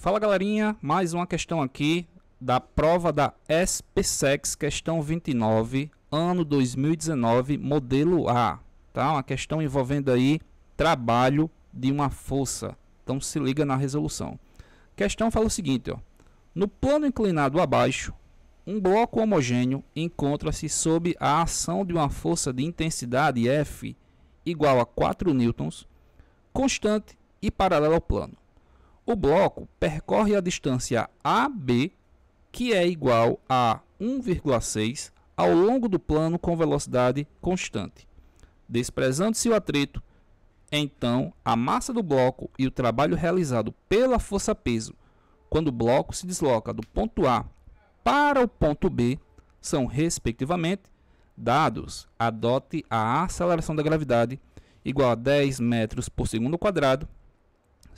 Fala galerinha, mais uma questão aqui da prova da SPSEX, questão 29, ano 2019, modelo A, tá? Uma questão envolvendo aí trabalho de uma força. Então se liga na resolução. A questão fala o seguinte, ó. No plano inclinado abaixo, um bloco homogêneo encontra-se sob a ação de uma força de intensidade F igual a 4 newtons, constante e paralela ao plano. O bloco percorre a distância AB, que é igual a 1,6, ao longo do plano com velocidade constante. Desprezando-se o atrito, então a massa do bloco e o trabalho realizado pela força-peso quando o bloco se desloca do ponto A para o ponto B são, respectivamente, dados. Adote a aceleração da gravidade igual a 10 metros por segundo quadrado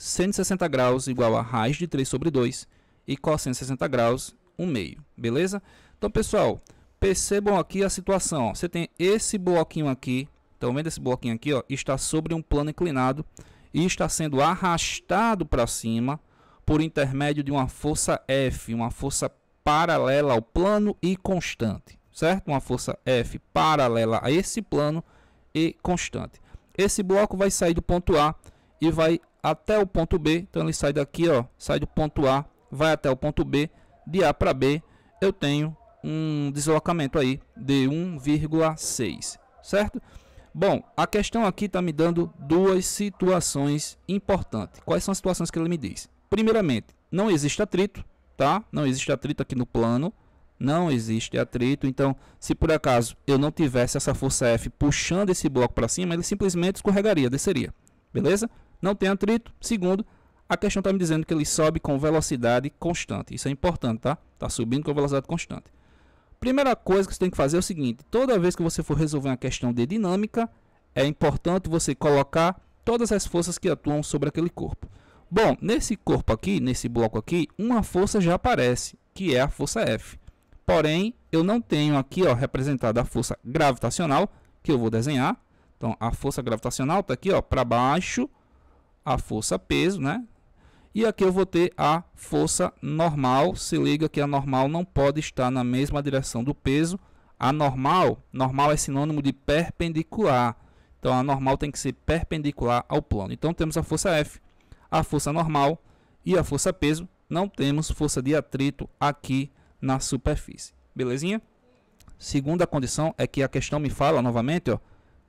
160 graus igual a raiz de 3 sobre 2 e cosseno 60 graus, 1 meio, beleza? Então, pessoal, percebam aqui a situação. Ó. Você tem esse bloquinho aqui, estão tá vendo esse bloquinho aqui? Ó, está sobre um plano inclinado e está sendo arrastado para cima por intermédio de uma força F, uma força paralela ao plano e constante, certo? Uma força F paralela a esse plano e constante. Esse bloco vai sair do ponto A e vai até o ponto B. Então ele sai daqui, ó, sai do ponto A, vai até o ponto B. De A para B, eu tenho um deslocamento aí de 1,6, certo? Bom, a questão aqui está me dando duas situações importantes. Quais são as situações que ele me diz? Primeiramente, não existe atrito, tá? Não existe atrito aqui no plano, não existe atrito. Então, se por acaso eu não tivesse essa força F puxando esse bloco para cima, ele simplesmente escorregaria, desceria, beleza? não tem atrito. Segundo, a questão está me dizendo que ele sobe com velocidade constante. Isso é importante, tá? Está subindo com velocidade constante. Primeira coisa que você tem que fazer é o seguinte: toda vez que você for resolver uma questão de dinâmica, é importante você colocar todas as forças que atuam sobre aquele corpo. Bom, nesse corpo aqui, nesse bloco aqui, uma força já aparece, que é a força F. Porém, eu não tenho aqui ó, representada a força gravitacional, que eu vou desenhar. Então, a força gravitacional está aqui ó para baixo a força peso, né? E aqui eu vou ter a força normal. Se liga que a normal não pode estar na mesma direção do peso. A normal, normal é sinônimo de perpendicular. Então a normal tem que ser perpendicular ao plano. Então temos a força F, a força normal e a força peso. Não temos força de atrito aqui na superfície. Belezinha? Segunda condição é que a questão me fala novamente ó,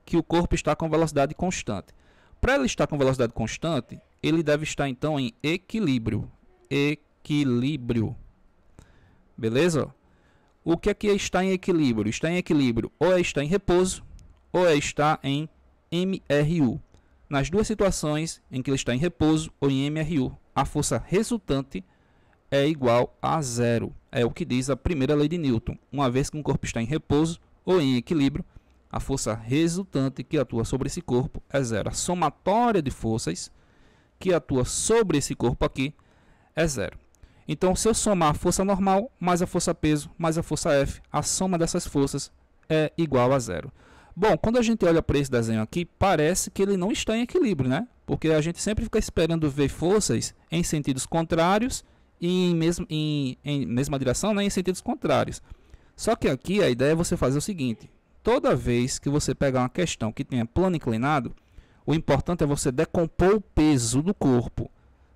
que o corpo está com velocidade constante. Para ele estar com velocidade constante, ele deve estar então em equilíbrio. Equilíbrio. Beleza? O que é que é está em equilíbrio? Está em equilíbrio ou é está em repouso ou é está em MRU. Nas duas situações em que ele está em repouso ou em MRU, a força resultante é igual a zero. É o que diz a primeira lei de Newton. Uma vez que um corpo está em repouso ou em equilíbrio, a força resultante que atua sobre esse corpo é zero A somatória de forças que atua sobre esse corpo aqui é zero. Então, se eu somar a força normal mais a força peso mais a força F, a soma dessas forças é igual a zero. Bom, quando a gente olha para esse desenho aqui, parece que ele não está em equilíbrio, né? Porque a gente sempre fica esperando ver forças em sentidos contrários e em, mesmo, em, em mesma direção, né? em sentidos contrários. Só que aqui a ideia é você fazer o seguinte: toda vez que você pegar uma questão que tenha plano inclinado, o importante é você decompor o peso do corpo.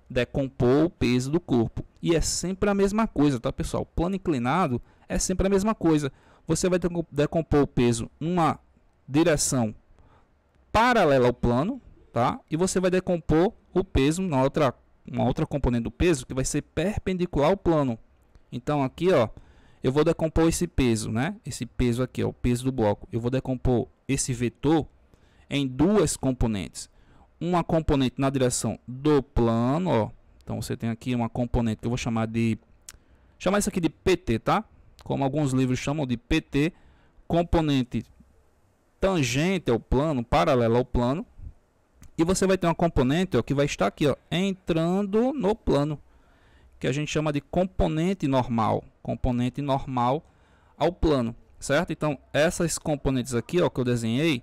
Decompor o peso do corpo. E é sempre a mesma coisa, tá pessoal? Plano inclinado é sempre a mesma coisa. Você vai decompor o peso numa direção paralela ao plano, tá? E você vai decompor o peso na outra, uma outra componente do peso que vai ser perpendicular ao plano. Então aqui, ó, eu vou decompor esse peso, né? Esse peso aqui, ó, o peso do bloco. Eu vou decompor esse vetor em duas componentes. Uma componente na direção do plano, ó. Então você tem aqui uma componente que eu vou chamar de chamar isso aqui de PT, tá? Como alguns livros chamam de PT, componente tangente ao plano, paralela ao plano. E você vai ter uma componente ó, que vai estar aqui, ó, entrando no plano que a gente chama de componente normal, componente normal ao plano, certo? Então, essas componentes aqui, ó, que eu desenhei,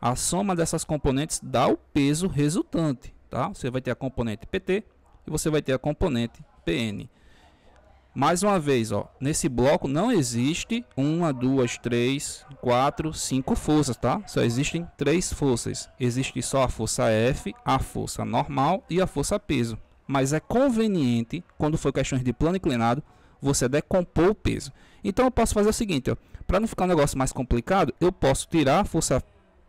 a soma dessas componentes dá o peso resultante, tá? Você vai ter a componente PT e você vai ter a componente PN. Mais uma vez, ó, nesse bloco não existe uma, duas, três, quatro, cinco forças, tá? Só existem três forças. Existe só a força F, a força normal e a força peso mas é conveniente, quando for questões de plano inclinado, você decompor o peso. Então eu posso fazer o seguinte, para não ficar um negócio mais complicado, eu posso tirar a força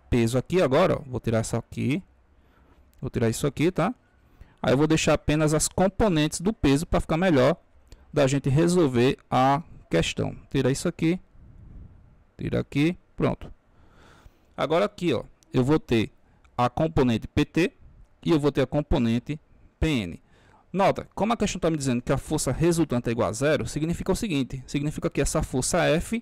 peso aqui agora, ó, vou tirar isso aqui, vou tirar isso aqui, tá? Aí eu vou deixar apenas as componentes do peso para ficar melhor da gente resolver a questão. Tira isso aqui, tira aqui, pronto. Agora aqui, ó, eu vou ter a componente PT e eu vou ter a componente PN. Nota, como a questão está me dizendo que a força resultante é igual a zero, significa o seguinte, significa que essa força F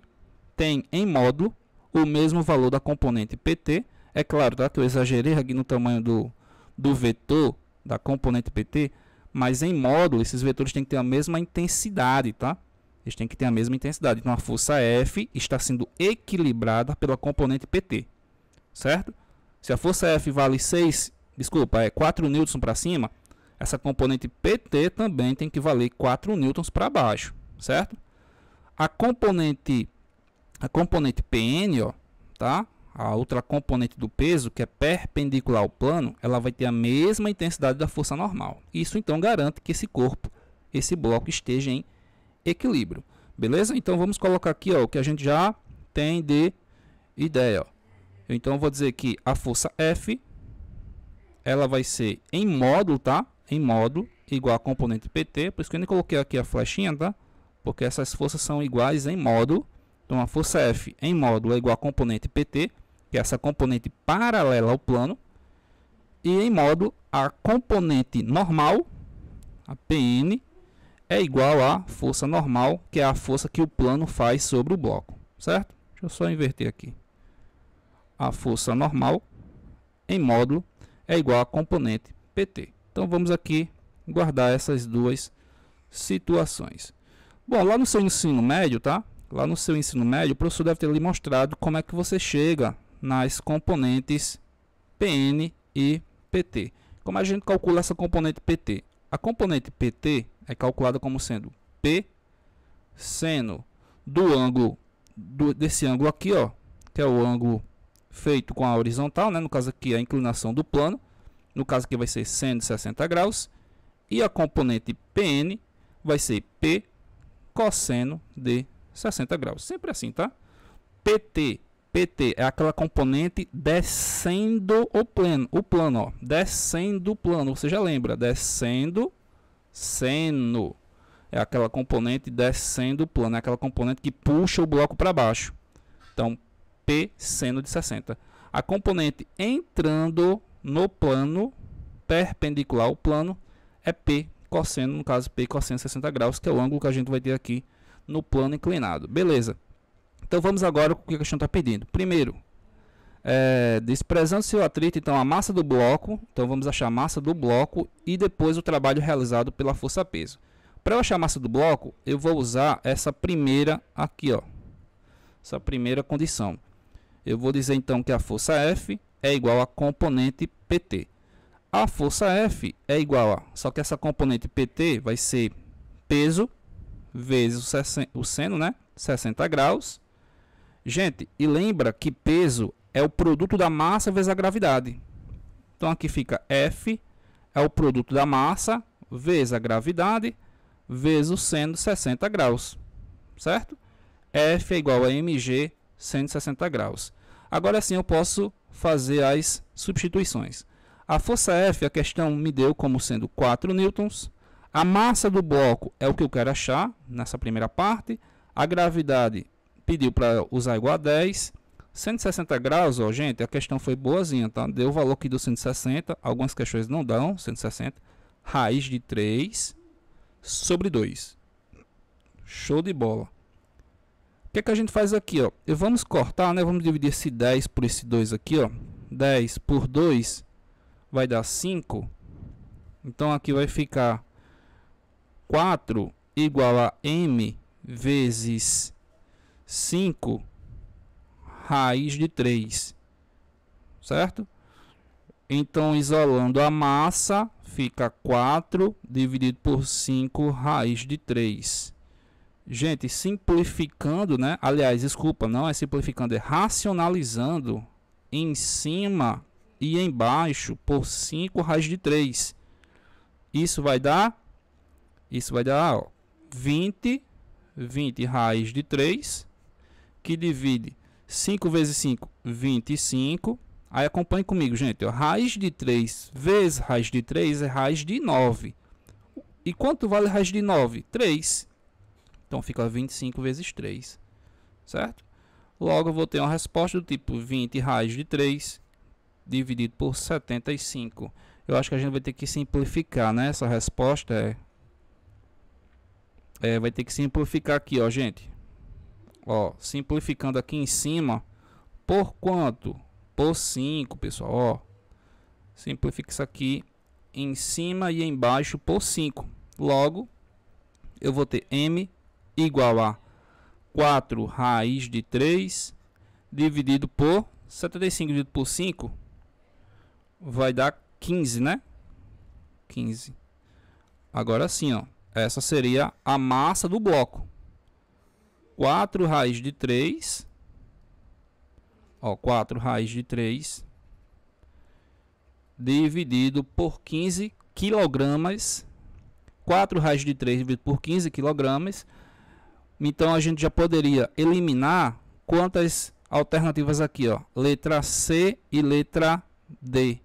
tem em módulo o mesmo valor da componente PT, é claro tá, que eu exagerei aqui no tamanho do, do vetor da componente PT, mas em módulo esses vetores têm que ter a mesma intensidade, tá? Eles têm que ter a mesma intensidade, então a força F está sendo equilibrada pela componente PT, certo? Se a força F vale 6, desculpa, é 4 N para cima, essa componente PT também tem que valer 4 newtons para baixo, certo? A componente a componente PN, ó, tá? A outra componente do peso, que é perpendicular ao plano, ela vai ter a mesma intensidade da força normal. Isso então garante que esse corpo, esse bloco esteja em equilíbrio. Beleza? Então vamos colocar aqui, ó, o que a gente já tem de ideia, ó. Então vou dizer que a força F ela vai ser em módulo, tá? em módulo igual a componente PT, por isso que eu nem coloquei aqui a flechinha, tá? Porque essas forças são iguais em módulo Então a força F em módulo é igual a componente PT, que é essa componente paralela ao plano. E em módulo a componente normal, a PN, é igual à força normal, que é a força que o plano faz sobre o bloco, certo? Deixa eu só inverter aqui. A força normal em módulo é igual a componente PT. Então vamos aqui guardar essas duas situações. Bom, lá no seu ensino médio, tá? Lá no seu ensino médio, o professor deve ter lhe mostrado como é que você chega nas componentes PN e PT. Como a gente calcula essa componente PT? A componente PT é calculada como sendo P seno do ângulo do, desse ângulo aqui, ó, que é o ângulo feito com a horizontal, né? No caso aqui a inclinação do plano no caso aqui vai ser 160 graus, e a componente PN vai ser P cosseno de 60 graus. Sempre assim, tá? PT, PT é aquela componente descendo o plano, o plano, ó, descendo o plano, você já lembra, descendo seno. É aquela componente descendo o plano, é aquela componente que puxa o bloco para baixo. Então, P seno de 60. A componente entrando no plano perpendicular ao plano é P cosseno, no caso P cosseno 60 graus, que é o ângulo que a gente vai ter aqui no plano inclinado. Beleza. Então vamos agora com o que a questão está pedindo. Primeiro, é, desprezando o atrito, então a massa do bloco, então vamos achar a massa do bloco e depois o trabalho realizado pela força peso. Para eu achar a massa do bloco, eu vou usar essa primeira aqui, ó. Essa primeira condição. Eu vou dizer então que a força F é igual a componente PT. A força F é igual a, só que essa componente PT vai ser peso vezes o seno, né? 60 graus. Gente, e lembra que peso é o produto da massa vezes a gravidade. Então aqui fica F é o produto da massa vezes a gravidade vezes o seno 60 graus, certo? F é igual a mg 160 graus. Agora sim eu posso fazer as substituições. A força F, a questão me deu como sendo 4 newtons. A massa do bloco é o que eu quero achar nessa primeira parte. A gravidade pediu para usar igual a 10. 160 graus, ó, gente, a questão foi boazinha, tá? Deu o valor aqui do 160. Algumas questões não dão 160. Raiz de 3 sobre 2. Show de bola que, é que a gente faz aqui, ó? E vamos cortar, né? Vamos dividir esse 10 por esse 2 aqui, ó. 10 por 2 vai dar 5. Então aqui vai ficar 4 igual a m vezes 5 raiz de 3. Certo? Então isolando a massa, fica 4 dividido por 5 raiz de 3 gente, simplificando, né? Aliás, desculpa, não é simplificando, é racionalizando em cima e embaixo por 5 raiz de 3. Isso vai dar isso vai dar ó, 20 20 raiz de 3 que divide 5 vezes 5, 25. Aí acompanhe comigo, gente, ó, raiz de 3 vezes raiz de 3 é raiz de 9. E quanto vale raiz de 9? 3. Então fica 25 vezes 3, certo? Logo, eu vou ter uma resposta do tipo 20 raiz de 3 dividido por 75. Eu acho que a gente vai ter que simplificar, né? Essa resposta é... é vai ter que simplificar aqui, ó, gente. Ó, simplificando aqui em cima, por quanto? Por 5, pessoal, ó. Simplifica isso aqui em cima e embaixo por 5. Logo, eu vou ter M igual a 4 raiz de 3 dividido por 75 dividido por 5 vai dar 15, né? 15. Agora sim, ó. Essa seria a massa do bloco. 4 raiz de 3. Ó, 4 raiz de 3 dividido por 15 quilogramas. 4 raiz de 3 dividido por 15 quilogramas então a gente já poderia eliminar quantas alternativas aqui, ó, letra C e letra D,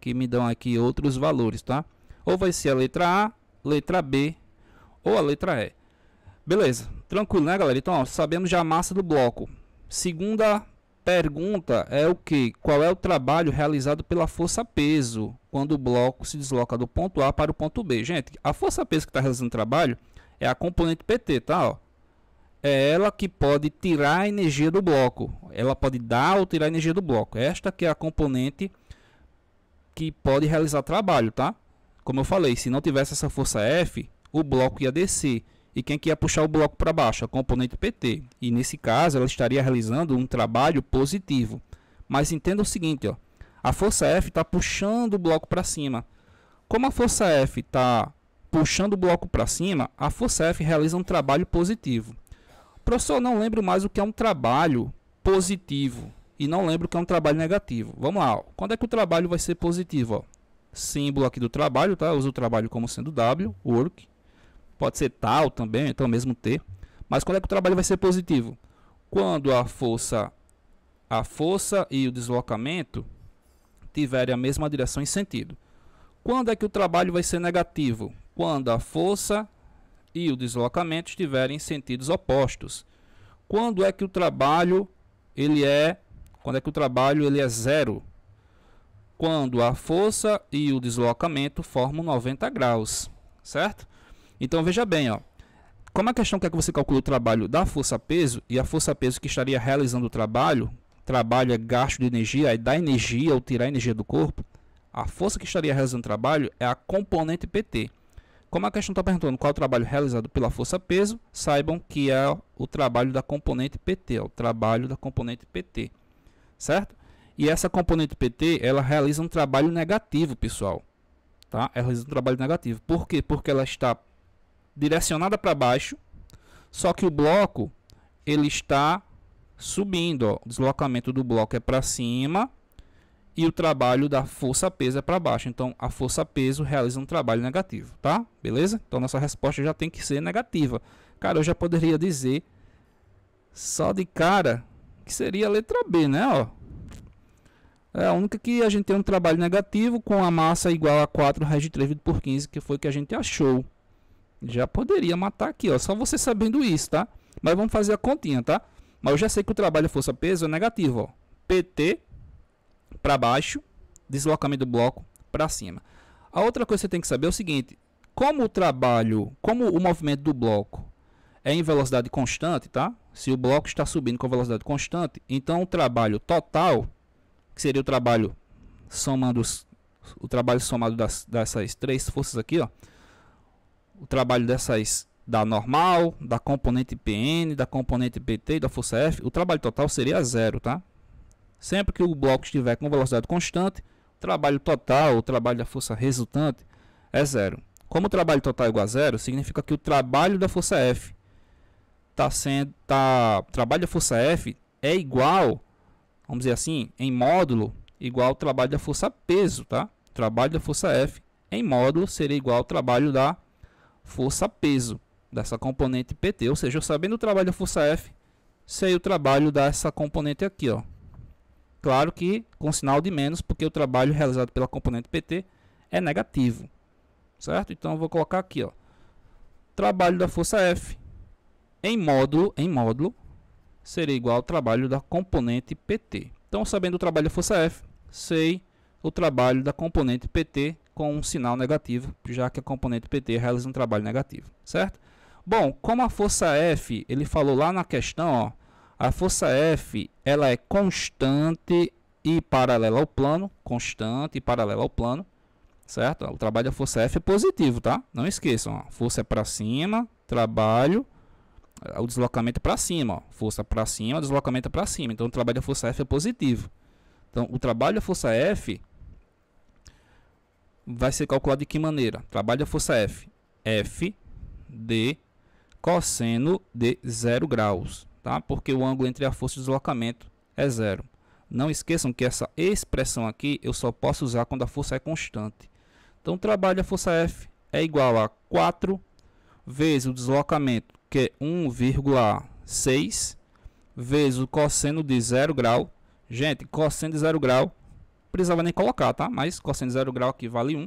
que me dão aqui outros valores, tá? Ou vai ser a letra A, letra B ou a letra E. Beleza, tranquilo, né, galera? Então, ó, sabemos já a massa do bloco. Segunda pergunta é o que? Qual é o trabalho realizado pela força peso quando o bloco se desloca do ponto A para o ponto B? Gente, a força peso que está realizando o trabalho é a componente PT, tá? Ó, é ela que pode tirar a energia do bloco. Ela pode dar ou tirar a energia do bloco. Esta que é a componente que pode realizar trabalho, tá? Como eu falei, se não tivesse essa força F, o bloco ia descer. E quem que ia puxar o bloco para baixo? A componente PT. E nesse caso, ela estaria realizando um trabalho positivo. Mas entenda o seguinte, ó. A força F está puxando o bloco para cima. Como a força F está puxando o bloco para cima, a força F realiza um trabalho positivo. Professor, não lembro mais o que é um trabalho positivo e não lembro o que é um trabalho negativo. Vamos lá, quando é que o trabalho vai ser positivo? Ó? Símbolo aqui do trabalho, tá? Eu uso o trabalho como sendo W, work. Pode ser tal também, então é mesmo T. Mas quando é que o trabalho vai ser positivo? Quando a força a força e o deslocamento tiverem a mesma direção e sentido. Quando é que o trabalho vai ser negativo? Quando a força e o deslocamento estiverem em sentidos opostos. Quando é que o trabalho ele é quando é que o trabalho ele é zero? Quando a força e o deslocamento formam 90 graus, certo? Então veja bem, ó. Como é a questão quer é que você calcule o trabalho da força peso e a força peso que estaria realizando o trabalho, trabalho é gasto de energia, é dar energia ou tirar energia do corpo, a força que estaria realizando o trabalho é a componente PT. Como a questão está perguntando qual o trabalho realizado pela força peso, saibam que é o trabalho da componente PT, é o trabalho da componente PT, certo? E essa componente PT, ela realiza um trabalho negativo, pessoal, tá? Ela realiza um trabalho negativo. Por quê? Porque ela está direcionada para baixo, só que o bloco ele está subindo, ó. O deslocamento do bloco é para cima e o trabalho da força peso é para baixo. Então, a força peso realiza um trabalho negativo, tá? Beleza? Então, nossa resposta já tem que ser negativa. Cara, eu já poderia dizer só de cara que seria a letra B, né? Ó, é a única que a gente tem um trabalho negativo com a massa igual a 4 raiz de 3 por 15, que foi o que a gente achou. Já poderia matar aqui, ó, só você sabendo isso, tá? Mas vamos fazer a continha, tá? Mas eu já sei que o trabalho força peso é negativo, ó. PT para baixo, deslocamento do bloco para cima. A outra coisa que você tem que saber é o seguinte: como o trabalho, como o movimento do bloco é em velocidade constante, tá? Se o bloco está subindo com velocidade constante, então o trabalho total, que seria o trabalho somando os, o trabalho somado das, dessas três forças aqui, ó, o trabalho dessas da normal, da componente PN, da componente PT e da força F, o trabalho total seria zero, tá? Sempre que o bloco estiver com velocidade constante, o trabalho total, o trabalho da força resultante, é zero. Como o trabalho total é igual a zero, significa que o trabalho da força F está sendo. Tá, trabalho da força F é igual, vamos dizer assim, em módulo, igual ao trabalho da força peso, tá? O trabalho da força F em módulo seria igual ao trabalho da força peso dessa componente PT, ou seja, eu sabendo o trabalho da força F, sei o trabalho dessa componente aqui, ó, Claro que com sinal de menos, porque o trabalho realizado pela componente PT é negativo. Certo? Então eu vou colocar aqui, ó. Trabalho da força F em módulo, em módulo seria igual ao trabalho da componente PT. Então, sabendo o trabalho da força F, sei o trabalho da componente PT com um sinal negativo, já que a componente PT realiza um trabalho negativo, certo? Bom, como a força F, ele falou lá na questão, ó, a força F ela é constante e paralela ao plano, constante e paralela ao plano, certo? O trabalho da força F é positivo, tá? Não esqueçam, ó. força é para cima, trabalho, o deslocamento é para cima, ó. força para cima, deslocamento é para cima. Então o trabalho da força F é positivo. Então o trabalho da força F vai ser calculado de que maneira? Trabalho da força F, F de cosseno de zero graus tá? porque o ângulo entre a força e o deslocamento é zero. Não esqueçam que essa expressão aqui eu só posso usar quando a força é constante. Então o trabalho da força F é igual a 4 vezes o deslocamento, que é 1,6, vezes o cosseno de zero grau. Gente, cosseno de zero grau, precisava nem colocar, tá? Mas cosseno de zero grau aqui vale 1.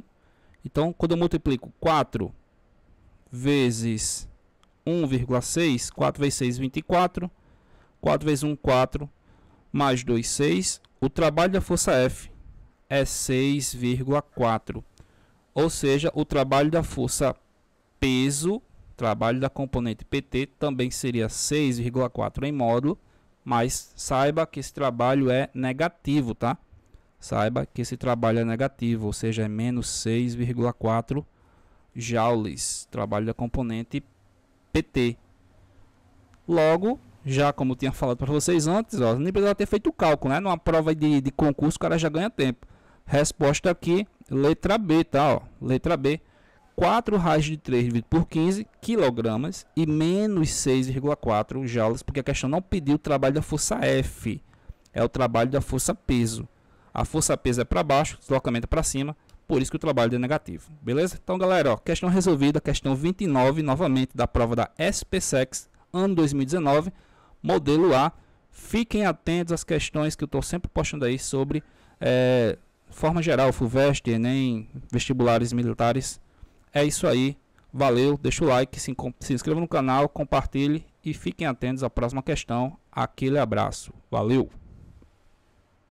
Então, quando eu multiplico 4 vezes 1,6, 4 vezes 6, 24, 4 vezes 1, 4, mais 2, 6. O trabalho da força F é 6,4. Ou seja, o trabalho da força peso, trabalho da componente PT, também seria 6,4 em módulo, mas saiba que esse trabalho é negativo, tá? Saiba que esse trabalho é negativo, ou seja, é menos 6,4 joules, trabalho da componente PT. Logo, já como tinha falado para vocês antes, ó, nem precisava ter feito o cálculo, né? Numa prova de, de concurso o cara já ganha tempo. Resposta aqui, letra B, tá? Ó, letra B. 4 raiz de 3 dividido por 15 quilogramas e menos 6,4 joules, porque a questão não pediu o trabalho da força F, é o trabalho da força peso. A força peso é para baixo, o deslocamento é para cima, por isso que o trabalho deu é negativo, beleza? Então, galera, ó, questão resolvida, questão 29, novamente, da prova da SPSEX, ano 2019, modelo A. Fiquem atentos às questões que eu estou sempre postando aí sobre, é, forma geral, FUVEST, Enem, vestibulares militares. É isso aí, valeu, deixa o like, se, se inscreva no canal, compartilhe e fiquem atentos à próxima questão. Aquele abraço, valeu!